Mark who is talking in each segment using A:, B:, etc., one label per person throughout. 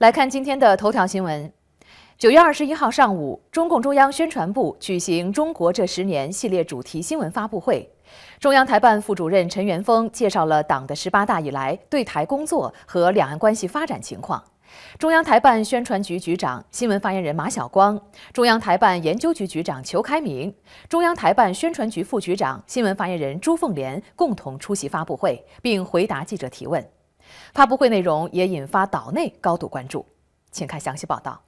A: 来看今天的头条新闻。九月二十一号上午，中共中央宣传部举行“中国这十年”系列主题新闻发布会。中央台办副主任陈元峰介绍了党的十八大以来对台工作和两岸关系发展情况。中央台办宣传局局长、新闻发言人马晓光，中央台办研究局局长裘开明，中央台办宣传局副局长、新闻发言人朱凤莲共同出席发布会，并回答记者提问。发布会内容也引发岛内高度关注，请看详细报道。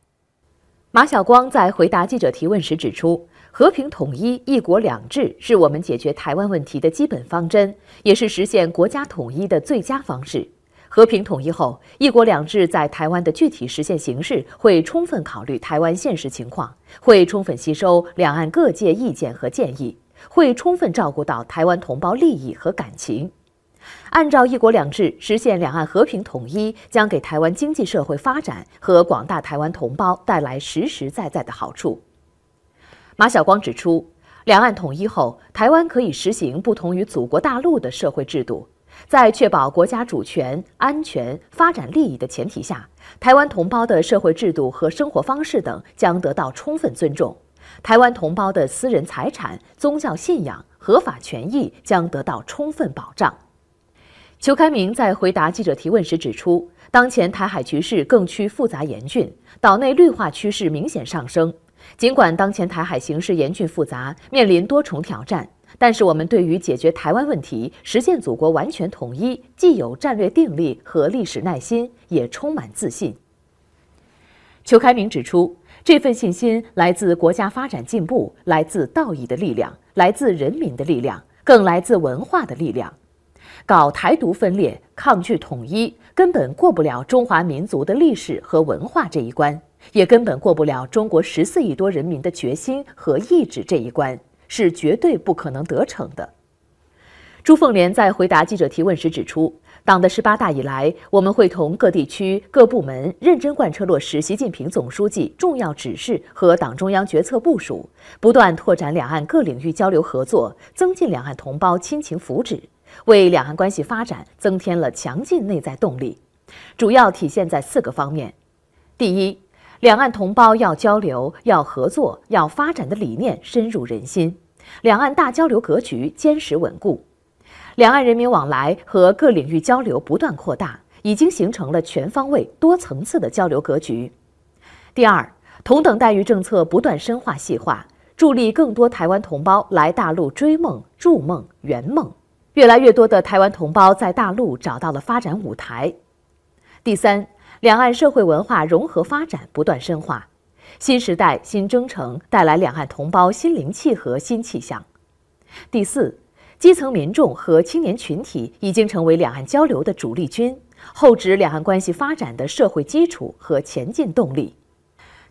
A: 马晓光在回答记者提问时指出：“和平统一、一国两制是我们解决台湾问题的基本方针，也是实现国家统一的最佳方式。和平统一后，一国两制在台湾的具体实现形式会充分考虑台湾现实情况，会充分吸收两岸各界意见和建议，会充分照顾到台湾同胞利益和感情。”按照“一国两制”实现两岸和平统一，将给台湾经济社会发展和广大台湾同胞带来实实在在的好处。马晓光指出，两岸统一后，台湾可以实行不同于祖国大陆的社会制度，在确保国家主权、安全、发展利益的前提下，台湾同胞的社会制度和生活方式等将得到充分尊重，台湾同胞的私人财产、宗教信仰、合法权益将得到充分保障。邱开明在回答记者提问时指出，当前台海局势更趋复杂严峻，岛内绿化趋势明显上升。尽管当前台海形势严峻复杂，面临多重挑战，但是我们对于解决台湾问题、实现祖国完全统一，既有战略定力和历史耐心，也充满自信。邱开明指出，这份信心来自国家发展进步，来自道义的力量，来自人民的力量，更来自文化的力量。搞台独分裂、抗拒统一，根本过不了中华民族的历史和文化这一关，也根本过不了中国十四亿多人民的决心和意志这一关，是绝对不可能得逞的。朱凤莲在回答记者提问时指出，党的十八大以来，我们会同各地区各部门认真贯彻落实习近平总书记重要指示和党中央决策部署，不断拓展两岸各领域交流合作，增进两岸同胞亲情福祉。为两岸关系发展增添了强劲内在动力，主要体现在四个方面：第一，两岸同胞要交流、要合作、要发展的理念深入人心，两岸大交流格局坚实稳固；两岸人民往来和各领域交流不断扩大，已经形成了全方位、多层次的交流格局。第二，同等待遇政策不断深化细化，助力更多台湾同胞来大陆追梦、筑梦、圆梦。越来越多的台湾同胞在大陆找到了发展舞台。第三，两岸社会文化融合发展不断深化，新时代新征程带来两岸同胞心灵契合新气象。第四，基层民众和青年群体已经成为两岸交流的主力军，厚植两岸关系发展的社会基础和前进动力。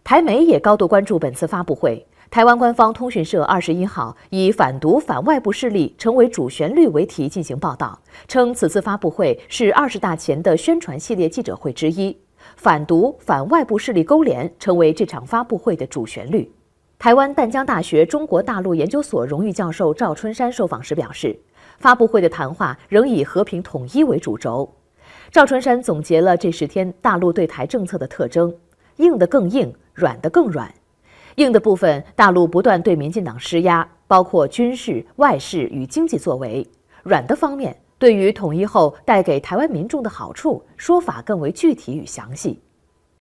A: 台媒也高度关注本次发布会。台湾官方通讯社二十一号以“反独反外部势力成为主旋律”为题进行报道，称此次发布会是二十大前的宣传系列记者会之一，“反独反外部势力勾连”成为这场发布会的主旋律。台湾淡江大学中国大陆研究所荣誉教授赵春山受访时表示，发布会的谈话仍以和平统一为主轴。赵春山总结了这十天大陆对台政策的特征：硬的更硬，软的更软。硬的部分，大陆不断对民进党施压，包括军事、外事与经济作为；软的方面，对于统一后带给台湾民众的好处，说法更为具体与详细。